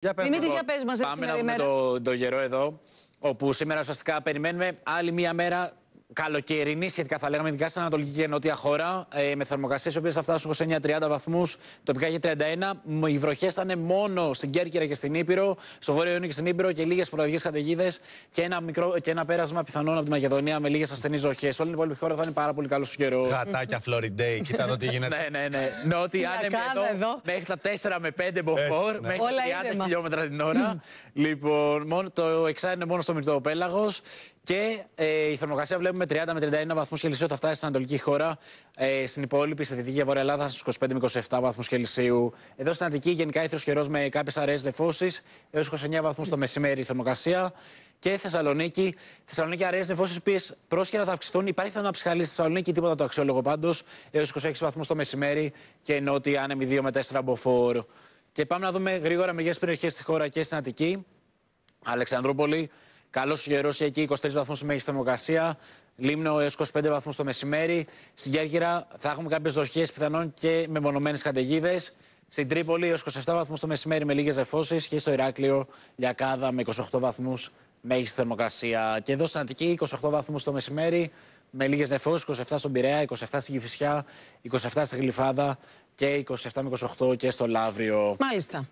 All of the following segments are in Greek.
Για πες Δημήτρη, για πες μας Πάμε να δούμε το, το γερό εδώ, όπου σήμερα ουσιαστικά περιμένουμε άλλη μία μέρα καλοκαιρινή σχετικά θα λέγαμε, ειδικά στην Ανατολική και Νότια χώρα, ε, με θερμοκρασίες οι οποίες θα φτάσουν 29-30 βαθμούς, τοπικά για 31. Οι βροχές θα είναι μόνο στην Κέρκυρα και στην Ήπειρο, στο Βόρειο Ιόνιο και στην Ήπειρο και λίγες προοδικές καταιγίδες και, ένα μικρό, και ένα πέρασμα πιθανόν από τη Μακεδονία με λίγες ασθενείς ζωέ. Όλη την υπόλοιπη χώρα θα είναι πάρα πολύ καλός καιρό. Γατάκια, Φλωριντέι, κοίτα εδώ τι γίνεται. ναι, ναι, ναι. αν είναι εδώ, μέχρι τα 4 με 5 μποφόρ, ναι. μέχρι 30 χιλιόμετρα την ώρα. λοιπόν, το εξάρι είναι μόνο στο Μυρτοπέλαγο και ε, η θερμοκρασία βλέπουμε με 30 με 31 βαθμούς Κελσίου θα φτάσει στην Ανατολική χώρα. Ε, στην υπόλοιπη, στη Δυτική και Βόρεια Ελλάδα, στους 25 με 27 βαθμούς Κελσίου. Εδώ στην Αττική, γενικά ήθρο καιρός με κάποιες αραιέ νεφώσεις. Έως 29 βαθμού το μεσημέρι η θερμοκρασία. Και Θεσσαλονίκη. Θεσσαλονίκη αραιέ δεφώσει οι οποίες πρόσχερα θα αυξηθούν. Υπάρχει θέμα ψυχαλής στη Θεσσαλονίκη, τίποτα το αξιόλογο πάντως. Έως 26 βαθμού το μεσημέρι και νότια άνεμοι 2 με 4 μποφόρ. Και πάμε να δούμε γρήγορα μερικές περιοχές στη χώρα και στην Αττική. Αλεξανδρούπολη, Καλός γερό, εκεί, 23 βαθμούς στη μέγιστη θερμοκρασία. Λίμνο έως 25 βαθμούς το μεσημέρι. Στην Κέρκυρα θα έχουμε κάποιες δοχέ πιθανόν και με μονομένε καταιγίδες. Στην Τρίπολη έως 27 βαθμούς το μεσημέρι με λίγες ζεφώσει. Και στο Ηράκλειο, Λιακάδα με 28 βαθμούς μέγιστη θερμοκρασία. Και εδώ στην Αττική 28 βαθμούς το μεσημέρι με λίγες νεφώσεις, 27 στον Πειραιά, 27 στην Κυφυσιά, 27 στη Γλυφάδα και 27 με 28 και στο Λαύριο. Μάλιστα.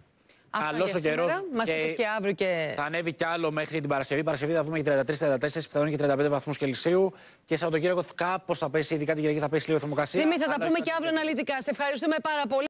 Καλό ο καιρός. Μας είπες και αύριο και. Θα ανέβει κι άλλο μέχρι την Παρασκευή. Παρασκευή θα δούμε και 33-34, πιθανόν και 35 βαθμούς Κελσίου. Και σαν Σαββατοκύριακο κάπως θα πέσει, ειδικά την Κυριακή θα πέσει λίγο η θερμοκρασία. Δημήτρη, θα τα πούμε και αύριο αναλυτικά. Σε ευχαριστούμε πάρα πολύ.